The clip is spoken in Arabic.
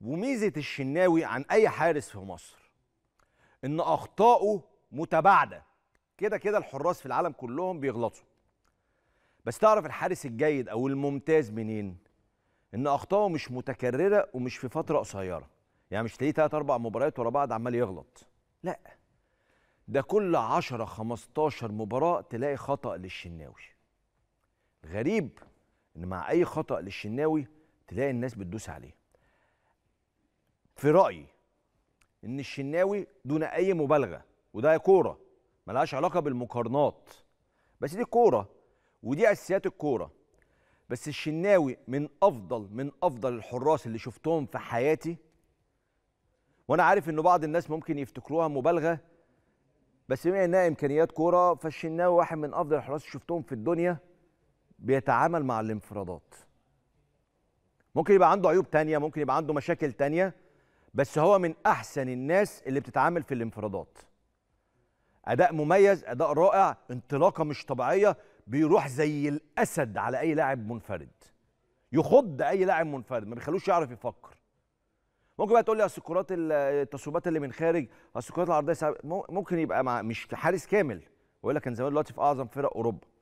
وميزه الشناوي عن اي حارس في مصر ان اخطائه متباعده كده كده الحراس في العالم كلهم بيغلطوا بس تعرف الحارس الجيد او الممتاز منين ان اخطائه مش متكرره ومش في فتره قصيره يعني مش تلاقيه ثلاث اربع مباريات ورا بعض عمال يغلط لا ده كل 10 15 مباراه تلاقي خطا للشناوي غريب ان مع اي خطا للشناوي تلاقي الناس بتدوس عليه في رايي ان الشناوي دون اي مبالغه وده كوره ملهاش علاقه بالمقارنات بس دي كوره ودي اساسيات الكوره بس الشناوي من افضل من افضل الحراس اللي شفتهم في حياتي وانا عارف ان بعض الناس ممكن يفتكروها مبالغه بس بما انها امكانيات كوره فالشناوي واحد من افضل الحراس اللي شفتهم في الدنيا بيتعامل مع الانفرادات ممكن يبقى عنده عيوب تانية ممكن يبقى عنده مشاكل تانية بس هو من احسن الناس اللي بتتعامل في الانفرادات اداء مميز اداء رائع انطلاقه مش طبيعيه بيروح زي الاسد على اي لاعب منفرد يخض اي لاعب منفرد ما بيخلوش يعرف يفكر ممكن بقى تقول لي الكرات التصويبات اللي من خارج الكرات العرضيه ممكن يبقى مع مش حارس كامل ويقول لك كان زمان دلوقتي في اعظم فرق اوروبا